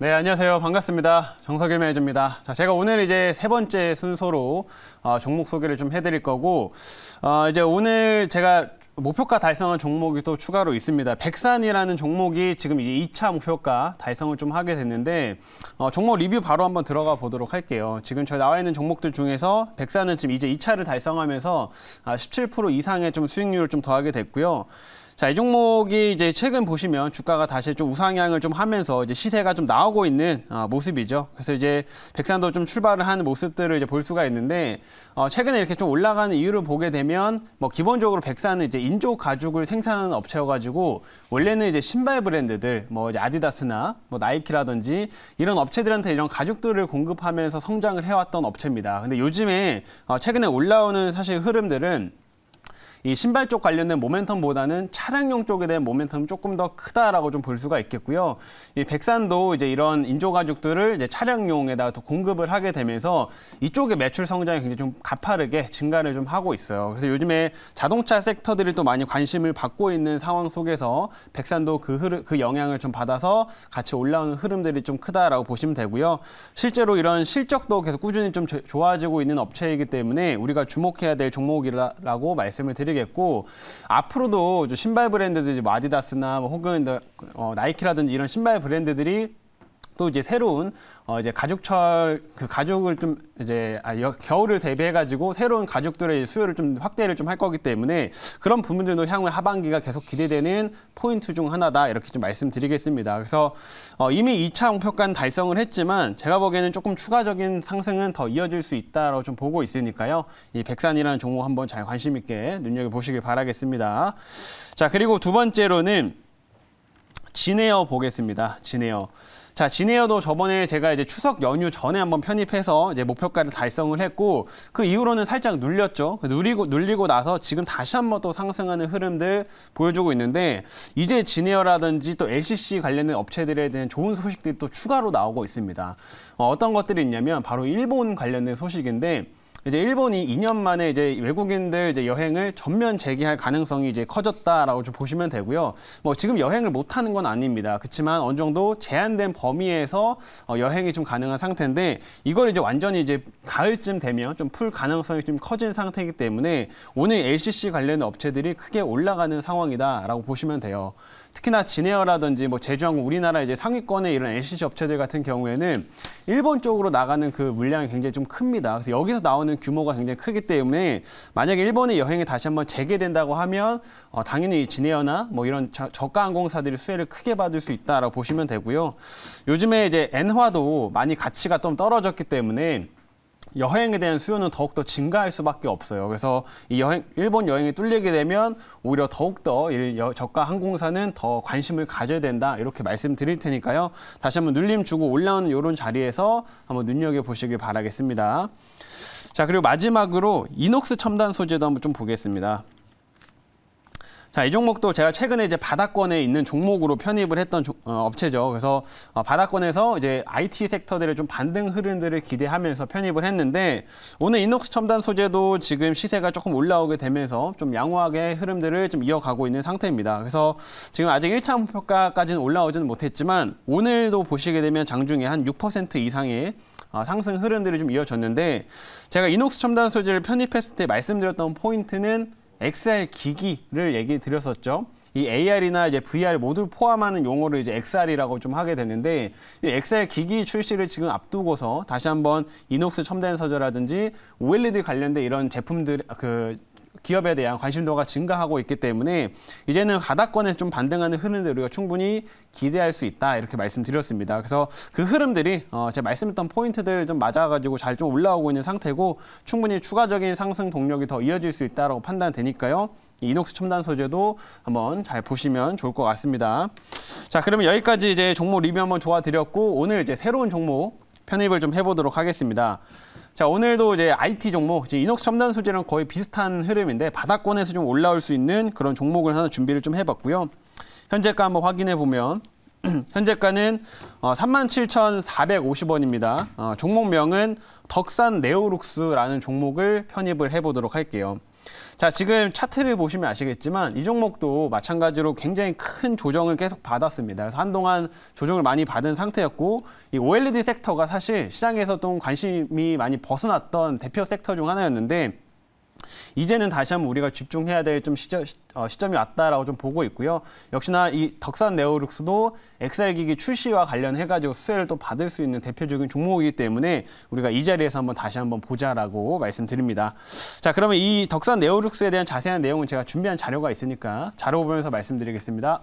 네, 안녕하세요. 반갑습니다. 정석일 매니저입니다. 자, 제가 오늘 이제 세 번째 순서로 어, 종목 소개를 좀 해드릴 거고, 어, 이제 오늘 제가 목표가 달성한 종목이 또 추가로 있습니다. 백산이라는 종목이 지금 이제 2차 목표가 달성을 좀 하게 됐는데, 어, 종목 리뷰 바로 한번 들어가 보도록 할게요. 지금 저 나와 있는 종목들 중에서 백산은 지금 이제 2차를 달성하면서 아, 17% 이상의 좀 수익률을 좀 더하게 됐고요. 자, 이 종목이 이제 최근 보시면 주가가 다시 좀 우상향을 좀 하면서 이제 시세가 좀 나오고 있는 어, 모습이죠. 그래서 이제 백산도 좀 출발을 하는 모습들을 이제 볼 수가 있는데 어, 최근에 이렇게 좀 올라가는 이유를 보게 되면 뭐 기본적으로 백산은 이제 인조 가죽을 생산하는 업체여가지고 원래는 이제 신발 브랜드들 뭐 아디다스나 뭐 나이키라든지 이런 업체들한테 이런 가죽들을 공급하면서 성장을 해왔던 업체입니다. 근데 요즘에 어, 최근에 올라오는 사실 흐름들은 이 신발 쪽 관련된 모멘텀보다는 차량용 쪽에 대한 모멘텀이 조금 더 크다라고 좀 볼 수가 있겠고요. 이 백산도 이제 이런 인조가죽들을 이제 차량용에다가 또 공급을 하게 되면서 이쪽의 매출 성장이 굉장히 좀 가파르게 증가를 좀 하고 있어요. 그래서 요즘에 자동차 섹터들이 또 많이 관심을 받고 있는 상황 속에서 백산도 그, 흐르, 그 영향을 좀 받아서 같이 올라오는 흐름들이 좀 크다라고 보시면 되고요. 실제로 이런 실적도 계속 꾸준히 좀 좋아지고 있는 업체이기 때문에 우리가 주목해야 될 종목이라고 말씀을 드립니다. 드리겠고 앞으로도 신발 브랜드들 이마디다스나 뭐 뭐 혹은 어, 나이키라든지 이런 신발 브랜드들이 또 이제 새로운 어 이제 가죽철 그 가죽을 좀 이제 아, 여, 겨울을 대비해 가지고 새로운 가죽들의 수요를 좀 확대를 좀 할 거기 때문에 그런 부분들도 향후 하반기가 계속 기대되는 포인트 중 하나다 이렇게 좀 말씀드리겠습니다. 그래서 어, 이미 2차 목표가는 달성을 했지만 제가 보기에는 조금 추가적인 상승은 더 이어질 수 있다라고 좀 보고 있으니까요. 이 백산이라는 종목 한번 잘 관심 있게 눈여겨 보시길 바라겠습니다. 자 그리고 두 번째로는 진에어 보겠습니다. 진에어 자, 지네어도 저번에 제가 이제 추석 연휴 전에 한번 편입해서 이제 목표가를 달성을 했고 그 이후로는 살짝 눌렸죠. 눌리고 눌리고 나서 지금 다시 한번 또 상승하는 흐름들 보여주고 있는데 이제 지네어라든지 또 LCC 관련된 업체들에 대한 좋은 소식들이 또 추가로 나오고 있습니다. 어, 어떤 것들이 있냐면 바로 일본 관련된 소식인데 이제 일본이 2년 만에 이제 외국인들 이제 여행을 전면 재개할 가능성이 이제 커졌다라고 좀 보시면 되고요. 뭐 지금 여행을 못 하는 건 아닙니다. 그렇지만 어느 정도 제한된 범위에서 어, 여행이 좀 가능한 상태인데 이걸 이제 완전히 이제 가을쯤 되면 좀 풀 가능성이 좀 커진 상태이기 때문에 오늘 LCC 관련 업체들이 크게 올라가는 상황이다라고 보시면 돼요. 특히나 진에어라든지 뭐 제주항공 우리나라 이제 상위권의 이런 LCC 업체들 같은 경우에는 일본 쪽으로 나가는 그 물량이 굉장히 좀 큽니다. 그래서 여기서 나오는 규모가 굉장히 크기 때문에 만약에 일본의 여행이 다시 한번 재개된다고 하면 어, 당연히 진에어나 뭐 이런 저, 저가 항공사들이 수혜를 크게 받을 수 있다라고 보시면 되고요. 요즘에 이제 엔화도 많이 가치가 좀 떨어졌기 때문에 여행에 대한 수요는 더욱더 증가할 수밖에 없어요. 그래서 이 여행, 일본 여행이 뚫리게 되면 오히려 더욱더 저가 항공사는 더 관심을 가져야 된다. 이렇게 말씀드릴 테니까요. 다시 한번 눌림 주고 올라오는 이런 자리에서 한번 눈여겨보시길 바라겠습니다. 자, 그리고 마지막으로 이녹스 첨단 소재도 한번 좀 보겠습니다. 자, 이 종목도 제가 최근에 이제 바닥권에 있는 종목으로 편입을 했던 조, 어, 업체죠. 그래서 어, 바닥권에서 이제 IT 섹터들의 좀 반등 흐름들을 기대하면서 편입을 했는데 오늘 이녹스 첨단 소재도 지금 시세가 조금 올라오게 되면서 좀 양호하게 흐름들을 좀 이어가고 있는 상태입니다. 그래서 지금 아직 1차 목표가까지는 올라오지는 못했지만 오늘도 보시게 되면 장중에 한 6% 이상의 어, 상승 흐름들이 좀 이어졌는데 제가 이녹스 첨단 소재를 편입했을 때 말씀드렸던 포인트는 XR 기기를 얘기 드렸었죠. 이 AR이나 이제 VR 모두 포함하는 용어를 이제 XR이라고 좀 하게 되는데 XR 기기 출시를 지금 앞두고서 다시 한번 이녹스 첨단 서저라든지 OLED 관련된 이런 제품들 아, 그 기업에 대한 관심도가 증가하고 있기 때문에 이제는 가닥권에서좀 반등하는 흐름들 우리가 충분히 기대할 수 있다 이렇게 말씀드렸습니다. 그래서 그 흐름들이 어, 제가 말씀했던 포인트들 좀 맞아가지고 잘 좀 올라오고 있는 상태고 충분히 추가적인 상승 동력이 더 이어질 수 있다라고 판단되니까요. 이녹스 첨단 소재도 한번 잘 보시면 좋을 것 같습니다. 자, 그러면 여기까지 이제 종목 리뷰 한번 도와드렸고 오늘 이제 새로운 종목 편입을 좀 해보도록 하겠습니다. 자, 오늘도 이제 IT 종목, 이제 이녹스 첨단 소재랑 거의 비슷한 흐름인데 바닥권에서 좀 올라올 수 있는 그런 종목을 하나 준비를 좀 해봤고요. 현재가 한번 확인해 보면 현재가는 어, 37,450원입니다. 어, 종목명은 덕산 네오룩스라는 종목을 편입을 해보도록 할게요. 자, 지금 차트를 보시면 아시겠지만 이 종목도 마찬가지로 굉장히 큰 조정을 계속 받았습니다. 그래서 한동안 조정을 많이 받은 상태였고 이 OLED 섹터가 사실 시장에서 좀 관심이 많이 벗어났던 대표 섹터 중 하나였는데 이제는 다시 한번 우리가 집중해야 될좀 시점, 어, 시점이 왔다라고 좀 보고 있고요. 역시나 이 덕산 네오룩스도 엑셀 기기 출시와 관련해가지고 수혜를 또 받을 수 있는 대표적인 종목이기 때문에 우리가 이 자리에서 한번 다시 한번 보자라고 말씀드립니다. 자, 그러면 이 덕산 네오룩스에 대한 자세한 내용은 제가 준비한 자료가 있으니까 자료 보면서 말씀드리겠습니다.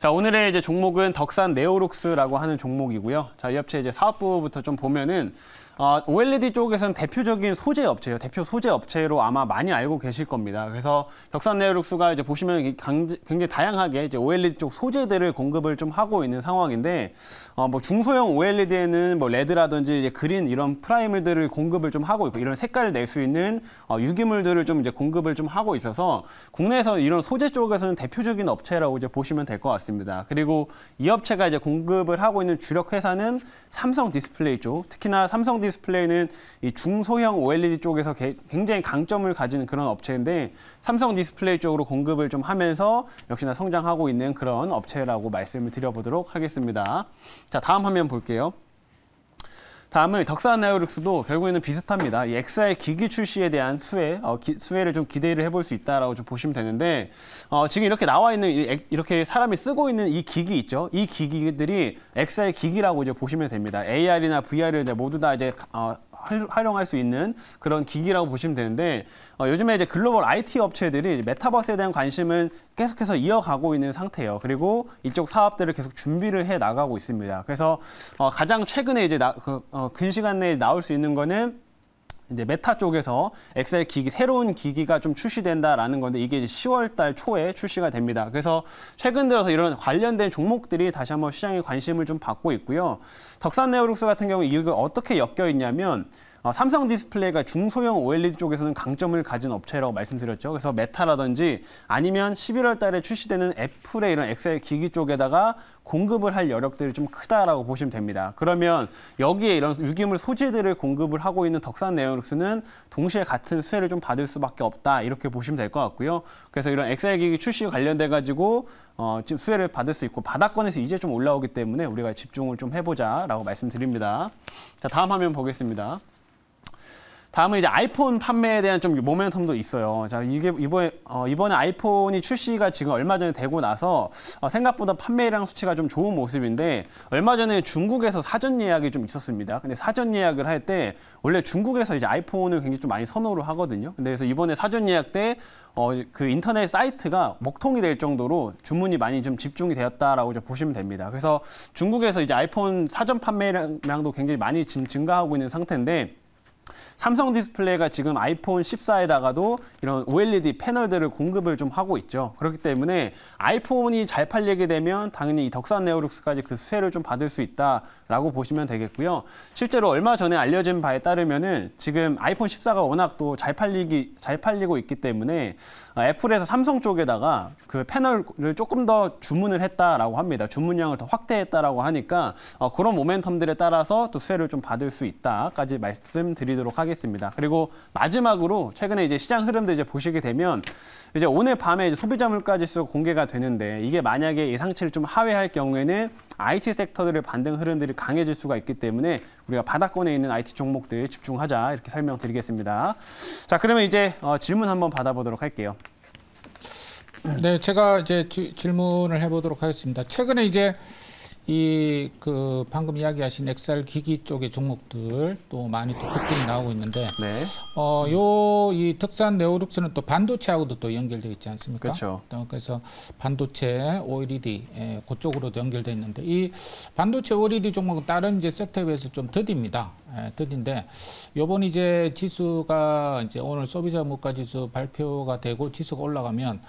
자, 오늘의 이제 종목은 덕산 네오룩스라고 하는 종목이고요. 자, 이 업체 이제 사업부부터 좀 보면은 어, 아, OLED 쪽에서는 대표적인 소재 업체예요. 대표 소재 업체로 아마 많이 알고 계실 겁니다. 그래서 격산 네오룩스가 이제 보시면 강제, 굉장히 다양하게 이제 OLED 쪽 소재들을 공급을 좀 하고 있는 상황인데 어, 뭐 중소형 OLED에는 뭐 레드라든지 이제 그린 이런 프라이물들을 공급을 좀 하고 있고 이런 색깔을 낼 수 있는 어, 유기물들을 좀 이제 공급을 좀 하고 있어서 국내에서 이런 소재 쪽에서는 대표적인 업체라고 이제 보시면 될 것 같습니다. 그리고 이 업체가 이제 공급을 하고 있는 주력 회사는 삼성 디스플레이 쪽, 특히나 삼성 디스플레이 디스플레이는 이 중소형 OLED 쪽에서 굉장히 강점을 가진 그런 업체인데 삼성 디스플레이 쪽으로 공급을 좀 하면서 역시나 성장하고 있는 그런 업체라고 말씀을 드려보도록 하겠습니다. 자, 다음 화면 볼게요. 다음은 덕산 아나이오릭스도 결국에는 비슷합니다. 이 XR 기기 출시에 대한 수혜, 어, 기, 수혜를 좀 기대를 해볼 수 있다라고 좀 보시면 되는데 어, 지금 이렇게 나와 있는 이렇게 사람이 쓰고 있는 이 기기 있죠. 이 기기들이 XR 기기라고 이제 보시면 됩니다. AR이나 VR을 이제 모두 다 이제 어, 활용할 수 있는 그런 기기라고 보시면 되는데 어, 요즘에 이제 글로벌 IT 업체들이 메타버스에 대한 관심은 계속해서 이어가고 있는 상태예요. 그리고 이쪽 사업들을 계속 준비를 해 나가고 있습니다. 그래서 어, 가장 최근에 이제 나, 그, 어, 근시간 내에 나올 수 있는 거는 이제 메타 쪽에서 엑셀 기기 새로운 기기가 좀 출시된다라는 건데 이게 이제 10월 달 초에 출시가 됩니다. 그래서 최근 들어서 이런 관련된 종목들이 다시 한번 시장의 관심을 좀 받고 있고요. 덕산 네오룩스 같은 경우 이게 어떻게 엮여 있냐면 어, 삼성 디스플레이가 중소형 OLED 쪽에서는 강점을 가진 업체라고 말씀드렸죠. 그래서 메타라든지 아니면 11월 달에 출시되는 애플의 이런 엑셀 기기 쪽에다가 공급을 할 여력들이 좀 크다라고 보시면 됩니다. 그러면 여기에 이런 유기물 소재들을 공급을 하고 있는 덕산 네오룩스는 동시에 같은 수혜를 좀 받을 수밖에 없다 이렇게 보시면 될 것 같고요. 그래서 이런 엑셀 기기 출시 관련돼 가지고 어, 지금 수혜를 받을 수 있고 바닥권에서 이제 좀 올라오기 때문에 우리가 집중을 좀 해보자라고 말씀드립니다. 자 다음 화면 보겠습니다. 다음은 이제 아이폰 판매에 대한 좀 모멘텀도 있어요. 자, 이게 이번에 어, 이번에 아이폰이 출시가 지금 얼마 전에 되고 나서 어, 생각보다 판매량 수치가 좀 좋은 모습인데 얼마 전에 중국에서 사전 예약이 좀 있었습니다. 근데 사전 예약을 할 때 원래 중국에서 이제 아이폰을 굉장히 좀 많이 선호를 하거든요. 근데 그래서 이번에 사전 예약 때 어, 그 인터넷 사이트가 먹통이 될 정도로 주문이 많이 좀 집중이 되었다라고 좀 보시면 됩니다. 그래서 중국에서 이제 아이폰 사전 판매량도 굉장히 많이 지금 증가하고 있는 상태인데 삼성 디스플레이가 지금 아이폰 14에다가도 이런 OLED 패널들을 공급을 좀 하고 있죠. 그렇기 때문에 아이폰이 잘 팔리게 되면 당연히 이 덕산 네오룩스까지 그 수혜를 좀 받을 수 있다라고 보시면 되겠고요. 실제로 얼마 전에 알려진 바에 따르면은 지금 아이폰 14가 워낙 또 잘 팔리기 잘 팔리고 있기 때문에 애플에서 삼성 쪽에다가 그 패널을 조금 더 주문을 했다라고 합니다. 주문량을 더 확대했다라고 하니까 어, 그런 모멘텀들에 따라서 또 수혜를 좀 받을 수 있다까지 말씀드리. 드리도록 하겠습니다. 그리고 마지막으로 최근에 이제 시장 흐름도 이제 보시게 되면 이제 오늘 밤에 이제 소비자 물가 지수 공개가 되는데 이게 만약에 예상치를 좀 하회할 경우에는 IT 섹터들의 반등 흐름들이 강해질 수가 있기 때문에 우리가 바닥권에 있는 IT 종목들 집중하자 이렇게 설명드리겠습니다. 자, 그러면 이제 어, 질문 한번 받아보도록 할게요. 네, 제가 이제 지, 질문을 해보도록 하겠습니다. 최근에 이제 이그 방금 이야기하신 엑셀 기기 쪽의 종목들 또 많이 또 급등이 나오고 있는데 네. 어 요 이 특산 네오룩스는 또 반도체하고도 또 연결돼 있지 않습니까? 그렇죠. 어, 그래서 반도체 OLED 예, 그쪽으로도 연결돼 있는데 이 반도체 OLED 종목은 다른 이제 섹터에 서좀 더딥니다. 예, 드더인데 요번 이제 지수가 이제 오늘 소비자 물가 지수 발표가 되고 지수가 올라가면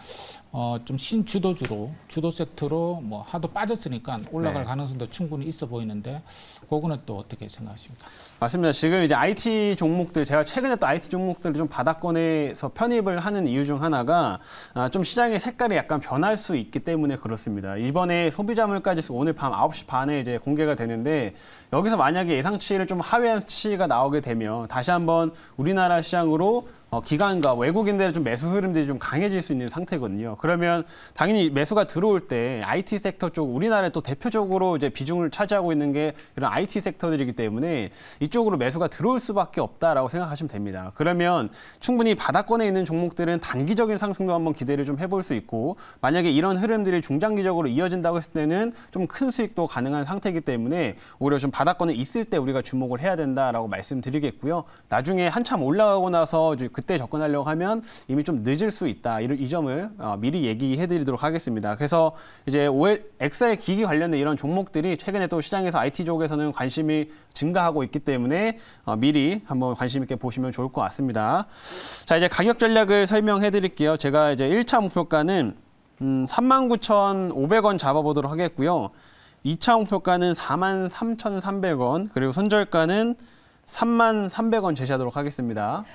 어 좀 신주도주로 주도 섹터로 뭐 하도 빠졌으니까 올라갈 네. 가능성도 충분히 있어 보이는데 그거는 또 어떻게 생각하십니까? 맞습니다. 지금 이제 IT 종목들 제가 최근에 또 IT 종목들을 좀 바닥권에서 편입을 하는 이유 중 하나가 아, 좀 시장의 색깔이 약간 변할 수 있기 때문에 그렇습니다. 이번에 소비자 물까지 오늘 밤 9시 반에 이제 공개가 되는데 여기서 만약에 예상치를 좀 하회한 수치가 나오게 되면 다시 한번 우리나라 시장으로 어, 기관과 외국인들의 좀 매수 흐름들이 좀 강해질 수 있는 상태거든요. 그러면 당연히 매수가 들어올 때 IT 섹터 쪽 우리나라에 또 대표적으로 이제 비중을 차지하고 있는 게 이런 IT 섹터들이기 때문에 이쪽으로 매수가 들어올 수밖에 없다라고 생각하시면 됩니다. 그러면 충분히 바닥권에 있는 종목들은 단기적인 상승도 한번 기대를 좀 해볼 수 있고 만약에 이런 흐름들이 중장기적으로 이어진다고 했을 때는 좀 큰 수익도 가능한 상태이기 때문에 오히려 좀 바닥권에 있을 때 우리가 주목을 해야 된다라고 말씀드리겠고요. 나중에 한참 올라가고 나서 이제 그때 접근하려고 하면 이미 좀 늦을 수 있다. 이, 이 점을 어, 미리 얘기해드리도록 하겠습니다. 그래서 이제 OL, 엑셀 기기 관련된 이런 종목들이 최근에 또 시장에서 IT 쪽에서는 관심이 증가하고 있기 때문에 어, 미리 한번 관심 있게 보시면 좋을 것 같습니다. 자 이제 가격 전략을 설명해드릴게요. 제가 이제 1차 목표가는 음, 39,500원 잡아보도록 하겠고요. 2차 목표가는 43,300원, 그리고 손절가는 3만 300원 제시하도록 하겠습니다.